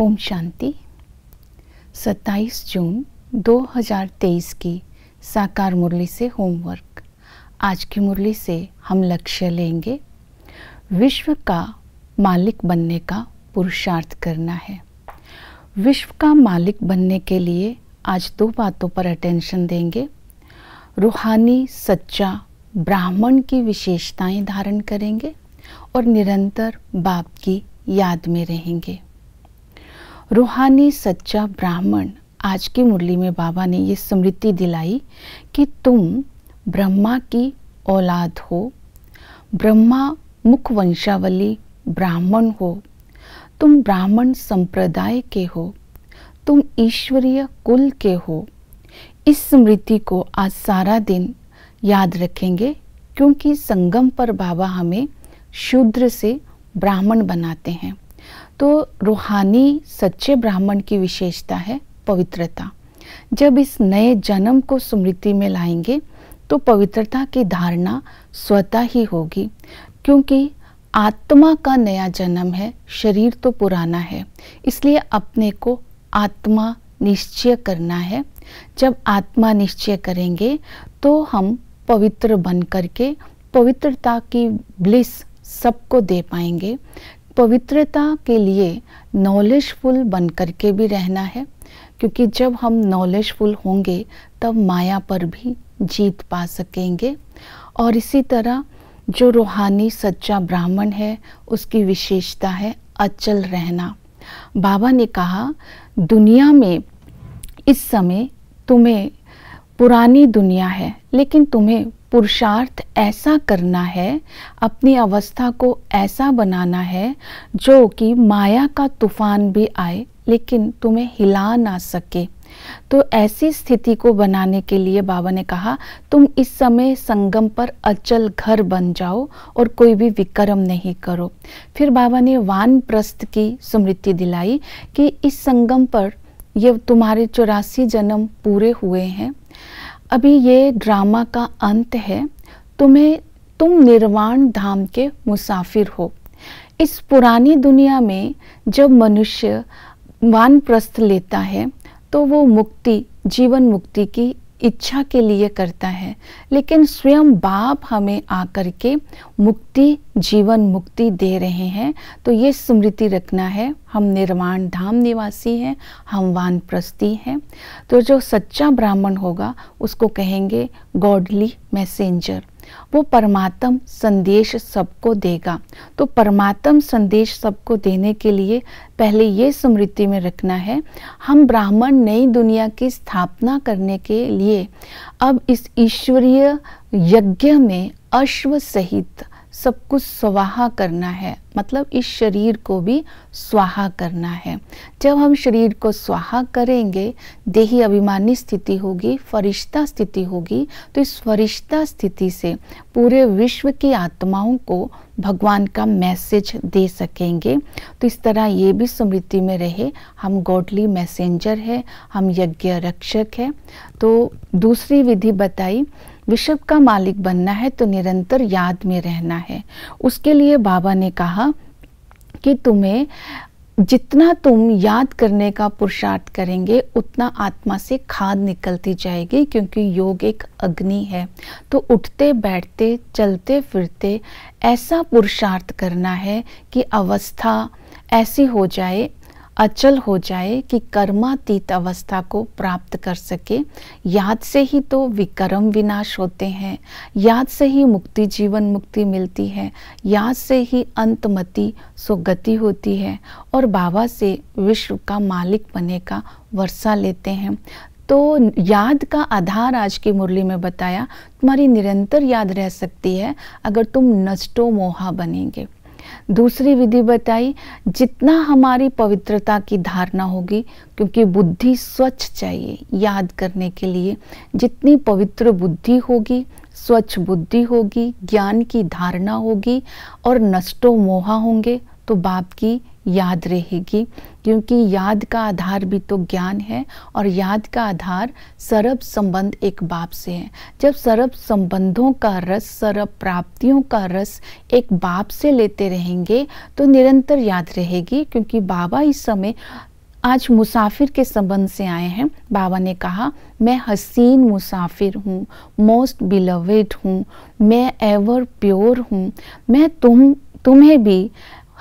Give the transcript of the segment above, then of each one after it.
ओम शांति 27 जून 2023 की साकार मुरली से होमवर्क आज की मुरली से हम लक्ष्य लेंगे विश्व का मालिक बनने का पुरुषार्थ करना है विश्व का मालिक बनने के लिए आज दो बातों पर अटेंशन देंगे रूहानी सच्चा ब्राह्मण की विशेषताएं धारण करेंगे और निरंतर बाप की याद में रहेंगे रूहानी सच्चा ब्राह्मण आज की मुरली में बाबा ने ये स्मृति दिलाई कि तुम ब्रह्मा की औलाद हो ब्रह्मा मुख वंशावली ब्राह्मण हो तुम ब्राह्मण संप्रदाय के हो तुम ईश्वरीय कुल के हो इस स्मृति को आज सारा दिन याद रखेंगे क्योंकि संगम पर बाबा हमें शूद्र से ब्राह्मण बनाते हैं तो रूहानी सच्चे ब्राह्मण की विशेषता है पवित्रता जब इस नए जन्म को स्मृति में लाएंगे तो पवित्रता की धारणा स्वतः ही होगी क्योंकि आत्मा का नया जन्म है शरीर तो पुराना है इसलिए अपने को आत्मा निश्चय करना है जब आत्मा निश्चय करेंगे तो हम पवित्र बन करके पवित्रता की ब्लिस सबको दे पाएंगे पवित्रता के लिए नॉलेजफुल बन करके भी रहना है क्योंकि जब हम नॉलेजफुल होंगे तब माया पर भी जीत पा सकेंगे और इसी तरह जो रूहानी सच्चा ब्राह्मण है उसकी विशेषता है अचल रहना बाबा ने कहा दुनिया में इस समय तुम्हें पुरानी दुनिया है लेकिन तुम्हें पुरुषार्थ ऐसा करना है अपनी अवस्था को ऐसा बनाना है जो कि माया का तूफान भी आए लेकिन तुम्हें हिला ना सके तो ऐसी स्थिति को बनाने के लिए बाबा ने कहा तुम इस समय संगम पर अचल घर बन जाओ और कोई भी विक्रम नहीं करो फिर बाबा ने वान प्रस्थ की स्मृति दिलाई कि इस संगम पर ये तुम्हारे चौरासी जन्म पूरे हुए हैं अभी ये ड्रामा का अंत है तुम्हें तुम निर्वाण धाम के मुसाफिर हो इस पुरानी दुनिया में जब मनुष्य वान प्रस्थ लेता है तो वो मुक्ति जीवन मुक्ति की इच्छा के लिए करता है लेकिन स्वयं बाप हमें आकर के मुक्ति जीवन मुक्ति दे रहे हैं तो ये स्मृति रखना है हम निर्वाण धाम निवासी हैं हम वानप्रस्थी हैं तो जो सच्चा ब्राह्मण होगा उसको कहेंगे गॉडली मैसेंजर वो परमात्म संदेश सबको देगा तो परमात्म संदेश सबको देने के लिए पहले ये स्मृति में रखना है हम ब्राह्मण नई दुनिया की स्थापना करने के लिए अब इस ईश्वरीय यज्ञ में अश्व सहित सब कुछ स्वाहा करना है मतलब इस शरीर को भी स्वाहा करना है जब हम शरीर को स्वाहा करेंगे देही अभिमानी स्थिति होगी फरिश्ता स्थिति होगी तो इस फरिश्ता स्थिति से पूरे विश्व की आत्माओं को भगवान का मैसेज दे सकेंगे तो इस तरह ये भी स्मृति में रहे हम गॉडली मैसेंजर है हम यज्ञ रक्षक है तो दूसरी विधि बताई विश्व का मालिक बनना है तो निरंतर याद में रहना है उसके लिए बाबा ने कहा कि तुम्हें जितना तुम याद करने का पुरुषार्थ करेंगे उतना आत्मा से खाद निकलती जाएगी क्योंकि योग एक अग्नि है तो उठते बैठते चलते फिरते ऐसा पुरुषार्थ करना है कि अवस्था ऐसी हो जाए अचल हो जाए कि कर्मातीत अवस्था को प्राप्त कर सके याद से ही तो विकर्म विनाश होते हैं याद से ही मुक्ति जीवन मुक्ति मिलती है याद से ही अंतमति सुगति होती है और बाबा से विश्व का मालिक बने का वर्षा लेते हैं तो याद का आधार आज की मुरली में बताया तुम्हारी निरंतर याद रह सकती है अगर तुम नष्टो मोहा बनेंगे दूसरी विधि बताई जितना हमारी पवित्रता की धारणा होगी क्योंकि बुद्धि स्वच्छ चाहिए याद करने के लिए जितनी पवित्र बुद्धि होगी स्वच्छ बुद्धि होगी ज्ञान की धारणा होगी और नष्टो मोहा होंगे तो बाप की याद रहेगी क्योंकि याद का आधार भी तो ज्ञान है और याद का आधार सरब संबंध एक बाप से है जब सरब संबंधों का रस सरब प्राप्तियों का रस एक बाप से लेते रहेंगे तो निरंतर याद रहेगी क्योंकि बाबा इस समय आज मुसाफिर के संबंध से आए हैं बाबा ने कहा मैं हसीन मुसाफिर हूँ मोस्ट बिलवेड हूँ मैं एवर प्योर हूँ मैं तुम तुम्हें भी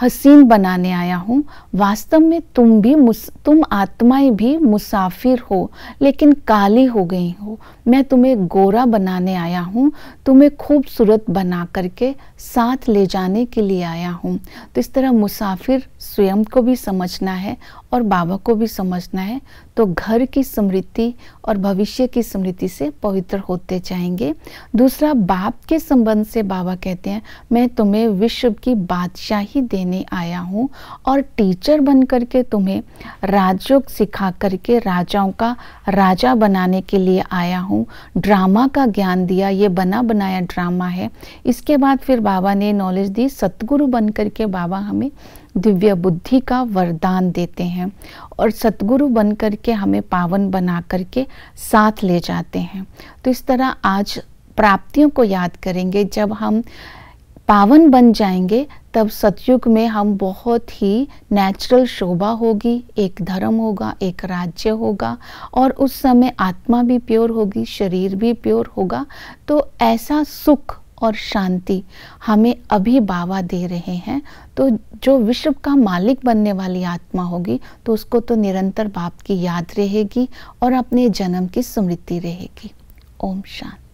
हसीन बनाने आया हूँ वास्तव में तुम भी मुस तुम आत्माएं भी मुसाफिर हो लेकिन काली हो गई हो मैं तुम्हें गोरा बनाने आया हूँ तुम्हें खूबसूरत बना करके साथ ले जाने के लिए आया हूँ तो इस तरह मुसाफिर स्वयं को भी समझना है और बाबा को भी समझना है तो घर की समृद्धि और भविष्य की समृद्धि से पवित्र होते जाएंगे दूसरा बाप के संबंध से बाबा कहते हैं मैं तुम्हें विश्व की बादशाही देने लेने आया हूँ और टीचर बन करके तुम्हें राजयोग सिखा करके राजाओं का राजा बनाने के लिए आया हूँ ड्रामा का ज्ञान दिया ये बना बनाया ड्रामा है इसके बाद फिर बाबा ने नॉलेज दी सतगुरु बन करके बाबा हमें दिव्य बुद्धि का वरदान देते हैं और सतगुरु बन करके हमें पावन बना करके साथ ले जाते हैं तो इस तरह आज प्राप्तियों को याद करेंगे जब हम पावन बन जाएंगे तब सतयुग में हम बहुत ही नेचुरल शोभा होगी एक धर्म होगा एक राज्य होगा और उस समय आत्मा भी प्योर होगी शरीर भी प्योर होगा तो ऐसा सुख और शांति हमें अभी बाबा दे रहे हैं तो जो विश्व का मालिक बनने वाली आत्मा होगी तो उसको तो निरंतर बाप की याद रहेगी और अपने जन्म की स्मृति रहेगी ओम शांति